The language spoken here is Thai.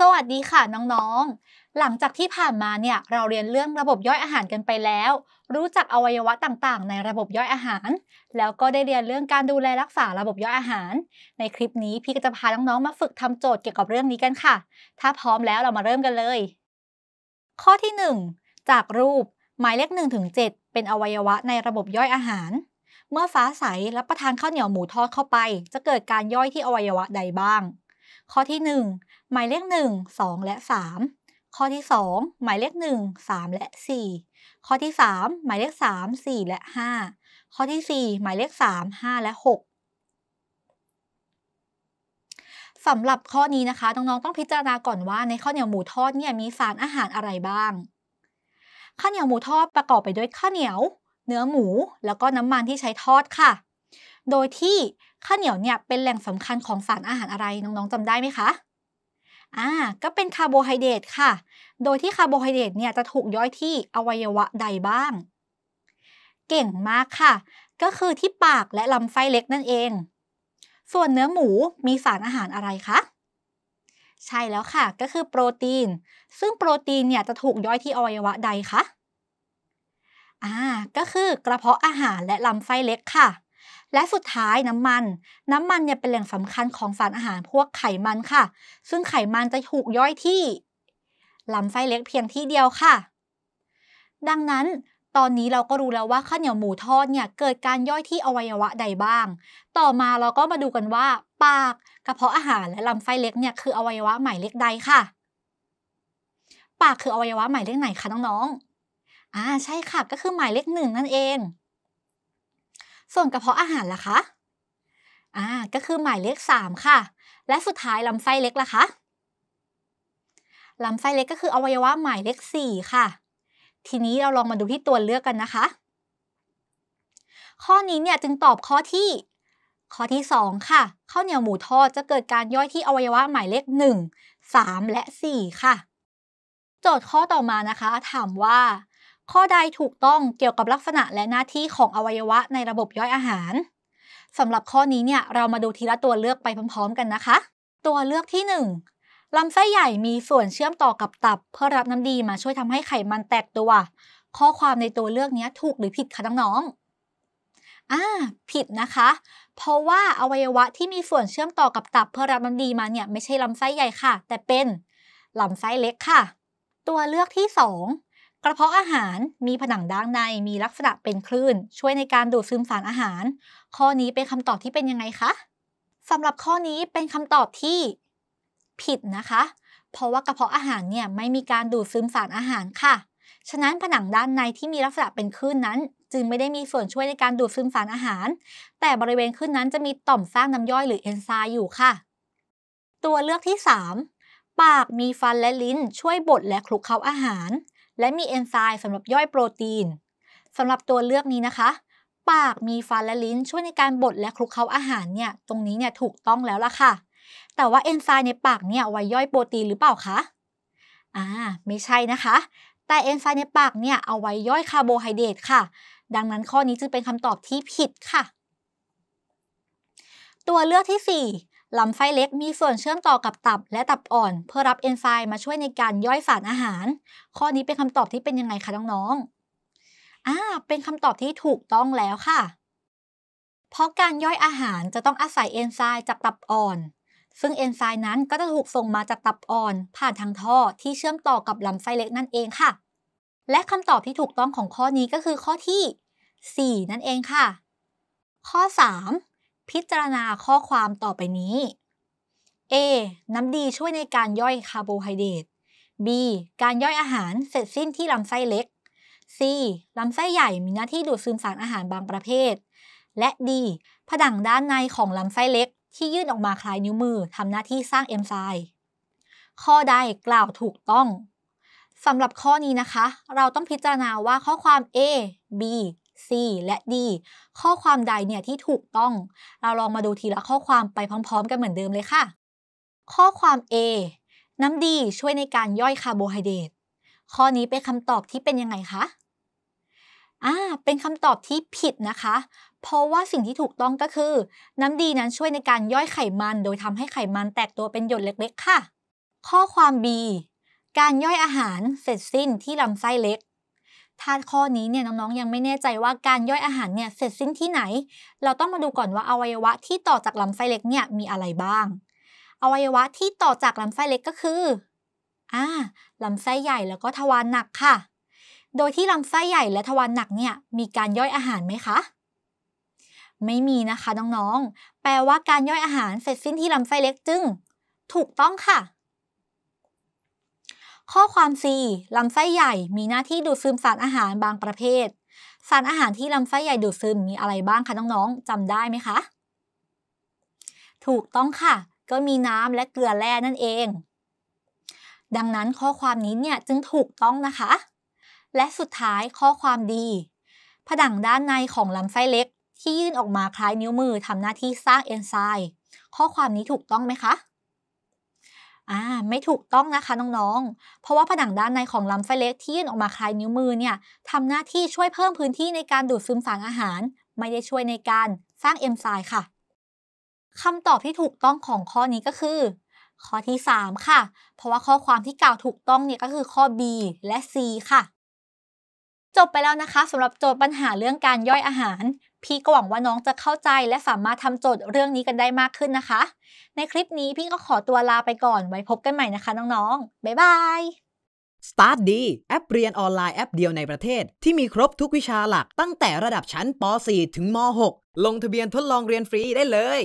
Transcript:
สวัสดีค่ะน้องๆ หลังจากที่ผ่านมาเนี่ยเราเรียนเรื่องระบบย่อยอาหารกันไปแล้ว รู้จักอวัยวะต่างๆ ในระบบย่อยอาหาร แล้วก็ได้เรียนเรื่องการดูแลรักษาระบบย่อยอาหาร ในคลิปนี้พี่ก็จะพาน้องๆมาฝึกทำโจทย์เกี่ยวกับเรื่องนี้กันค่ะ ถ้าพร้อมแล้วเรามาเริ่มกันเลย ข้อที่ 1 จากรูปหมายเลข1ถึงเเป็นอวัยวะในระบบย่อยอาหาร เมื่อฟ้าใสรับประทานข้าวเหนียวหมูทอดเข้าไป จะเกิดการย่อยที่อวัยวะใดบ้างข้อที่ 1 หมายเลข1 2 และ 3 ข้อที่ 2 หมายเลข1 3และ 4 ข้อที่3หมายเลข3 4 และ 5 ข้อที่4หมายเลข3 5 และ 6 สำหรับข้อนี้นะคะ น้องๆต้องพิจารณาก่อนว่า ในข้าวเหนียวหมูทอดเนี่ยมีสารอาหารอะไรบ้าง ข้าวเหนียวหมูทอดประกอบไปด้วยข้าวเหนียว เนื้อหมู แล้วก็น้ำมันที่ใช้ทอดค่ะ โดยที่ข้าวเหนียวเนี่ยเป็นแหล่งสำคัญของสารอาหารอะไรน้องๆจำได้ไหมคะ อ่าก็เป็นคาร์โบไฮเดรตค่ะ โดยที่คาร์โบไฮเดรตเนี่ยจะถูกย่อยที่อวัยวะใดบ้าง เก่งมากค่ะ ก็คือที่ปากและลำไส้เล็กนั่นเอง ส่วนเนื้อหมูมีสารอาหารอะไร คะ ใช่แล้วค่ะก็คือโปรตีน ซึ่งโปรตีนเนี่ยจะถูกย่อยที่อวัยวะใดคะ อ่าก็คือกระเพาะอาหารและลำไส้เล็กค่ะและสุดท้ายน้ำมัน น้ำมันเนี่ยเป็นแหล่งสำคัญของสารอาหารพวกไขมันค่ะ ซึ่งไขมันจะถูกย่อยที่ลำไส้เล็กเพียงที่เดียวค่ะ ดังนั้นตอนนี้เราก็รู้แล้วว่าข้าวเหนียวหมูทอดเนี่ยเกิดการย่อยที่อวัยวะใดบ้าง ต่อมาเราก็มาดูกันว่า ปากกระเพาะอาหารและลำไส้เล็กเนี่ยคืออวัยวะหมายเลขใดค่ะ ปากคืออวัยวะหมายเลขไหนคะน้องๆอ่าใช่ค่ะก็คือหมายเลขหนึ่งนั่นเองส่วนกระเพาะอาหารล่ะคะ อ่า ก็คือหมายเลข 3 ค่ะ และสุดท้ายลำไส้เล็กล่ะคะ ลำไส้เล็กก็คืออวัยวะหมายเลข4ค่ะ ทีนี้เราลองมาดูที่ตัวเลือกกันนะคะ ข้อนี้เนี่ยจึงตอบข้อที่ข้อที่2ค่ะข้าวเหนียวหมูทอดจะเกิดการย่อยที่อวัยวะหมายเลข1 3และ4ค่ะ โจทย์ข้อต่อมานะคะถามว่าข้อใดถูกต้องเกี่ยวกับลักษณะและหน้าที่ของอวัยวะในระบบย่อยอาหารสำหรับข้อนี้เนี่ย เรามาดูทีละตัวเลือกไปพร้อมๆ กันนะคะ ตัวเลือกที่ 1 ลำไส้ใหญ่มีส่วนเชื่อมต่อกับตับเพื่อรับน้ำดีมาช่วยทำให้ไขมันแตกตัว ข้อความในตัวเลือกนี้ถูกหรือผิดคะน้องๆอ่าผิดนะคะ เพราะว่าอวัยวะที่มีส่วนเชื่อมต่อกับตับเพื่อรับน้ำดีมาเนี่ยไม่ใช่ลำไส้ใหญ่ค่ะ แต่เป็นลำไส้เล็กค่ะ ตัวเลือกที่ 2กระเพาะอาหารมีผนังด้านในมีลักษณะเป็นคลื่น ช่วยในการดูดซึมสารอาหาร ข้อนี้เป็นคำตอบที่เป็นยังไงคะสำหรับข้อนี้เป็นคำตอบที่ผิดนะคะ เพราะว่ากระเพาะอาหารเนี่ยไม่มีการดูดซึมสารอาหารค่ะ ฉะนั้นผนังด้านในที่มีลักษณะเป็นคลื่นนั้น จึงไม่ได้มีส่วนช่วยในการดูดซึมสารอาหาร แต่บริเวณคลื่นนั้นจะมีต่อมสร้างน้ำย่อยหรือเอนไซม์อยู่ค่ะ ตัวเลือกที่ 3 ปากมีฟัน และลิ้น ช่วยบดและคลุกเคล้าอาหารและมีเอนไซม์สำหรับย่อยโปรตีนสำหรับตัวเลือกนี้นะคะ ปากมีฟันและลิ้นช่วยในการบดและคลุกเคล้าอาหารเนี่ยตรงนี้เนี่ยถูกต้องแล้วล่ะค่ะแต่ว่าเอนไซม์ในปากเนี่ยไว้ย่อยโปรตีนหรือเปล่าคะอ่าไม่ใช่นะคะ แต่เอนไซม์ในปากเนี่ยเอาไว้ย่อยคาร์โบไฮเดรตค่ะ ดังนั้นข้อนี้จึงเป็นคำตอบที่ผิดค่ะ ตัวเลือกที่ลำไส้เล็กมีส่วนเชื่อมต่อกับตับและตับอ่อน เพื่อรับเอนไซม์มาช่วยในการย่อยสารอาหาร ข้อนี้เป็นคำตอบที่เป็นยังไงคะน้องๆอ่าเป็นคำตอบที่ถูกต้องแล้วค่ะ เพราะการย่อยอาหารจะต้องอาศัยเอนไซม์จากตับอ่อน ซึ่งเอนไซม์นั้นก็จะถูกส่งมาจากตับอ่อน ผ่านทางท่อที่เชื่อมต่อกับลำไส้เล็กนั่นเองค่ะ และคำตอบที่ถูกต้องของข้อนี้ก็คือข้อที่ 4 นั่นเองค่ะ ข้อ 3พิจารณาข้อความต่อไปนี้ A น้ำดีช่วยในการย่อยคาร์โบไฮเดรต B การย่อยอาหารเสร็จสิ้นที่ลำไส้เล็ก C ลำไส้ใหญ่มีหน้าที่ดูดซึมสารอาหารบางประเภท และ D ผนังด้านในของลำไส้เล็ก ที่ยื่นออกมาคล้ายนิ้วมือทำหน้าที่สร้างเอนไซม์ ข้อใดกล่าวถูกต้อง สำหรับข้อนี้นะคะ เราต้องพิจารณาว่าข้อความ A B C และ D ข้อความใดเนี่ยที่ถูกต้อง เราลองมาดูทีละข้อความไปพร้อมๆกันเหมือนเดิมเลยค่ะ ข้อความ A น้ำดีช่วยในการย่อยคาร์โบไฮเดรตข้อนี้เป็นคำตอบที่เป็นยังไงคะอ่าเป็นคำตอบที่ผิดนะคะ เพราะว่าสิ่งที่ถูกต้องก็คือ น้ำดีนั้นช่วยในการย่อยไขมันโดยทำให้ไขมันแตกตัวเป็นหยดเล็กๆค่ะ ข้อความ B การย่อยอาหารเสร็จสิ้นที่ลำไส้เล็กถ้าข้อนี้เนี่ยน้อง ๆ ยังไม่แน่ใจว่าการย่อยอาหารเนี่ย เสร็จสิ้นที่ไหน เราต้องมาดูก่อนว่าอวัยวะที่ต่อจากลำไส้เล็กเนี่ยมีอะไรบ้าง อวัยวะที่ต่อจากลำไส้เล็กก็คืออ่าลำไส้ใหญ่แล้วก็ทวารหนักค่ะ โดยที่ลำไส้ใหญ่และทวารหนักเนี่ยมีการย่อยอาหารไหมคะไม่มีนะคะน้องๆ แปลว่าการย่อยอาหารเสร็จสิ้นที่ลำไส้เล็กจึงถูกต้องค่ะข้อความ C ลำไส้ใหญ่มีหน้าที่ดูดซึมสารอาหารบางประเภท สารอาหารที่ลำไส้ใหญ่ดูดซึมมีอะไรบ้างคะน้อง ๆ จำได้ไหมคะ ถูกต้องค่ะ ก็มีน้ำและเกลือแร่นั่นเอง ดังนั้นข้อความนี้เนี่ยจึงถูกต้องนะคะ และสุดท้ายข้อความดีผนังด้านในของลำไส้เล็ก ที่ยื่นออกมาคล้ายนิ้วมือทำหน้าที่สร้างเอนไซม์ ข้อความนี้ถูกต้องไหมคะอ่าไม่ถูกต้องนะคะน้องๆ เพราะว่าผนังด้านในของลำไส้เล็กที่ยื่นออกมาคลายนิ้วมือเนี่ยทำหน้าที่ช่วยเพิ่มพื้นที่ในการดูดซึมสารอาหาร ไม่ได้ช่วยในการสร้างเอนไซม์ค่ะคำตอบที่ถูกต้องของข้อนี้ก็คือ ข้อที่ 3 ค่ะ เพราะว่าข้อความที่กล่าวถูกต้องเนี่ยก็คือข้อ B และ C ค่ะ จบไปแล้วนะคะสำหรับโจทย์ปัญหาเรื่องการย่อยอาหารพี่ก็หวังว่าน้องจะเข้าใจและสามารถทำโจทย์เรื่องนี้กันได้มากขึ้นนะคะ ในคลิปนี้พี่ก็ขอตัวลาไปก่อน ไว้พบกันใหม่นะคะน้องๆ บ๊ายบาย Start D แอปเรียนออนไลน์แอปเดียวในประเทศ ที่มีครบทุกวิชาหลักตั้งแต่ระดับชั้นป .4 ถึงม .6 ลงทะเบียนทดลองเรียนฟรีได้เลย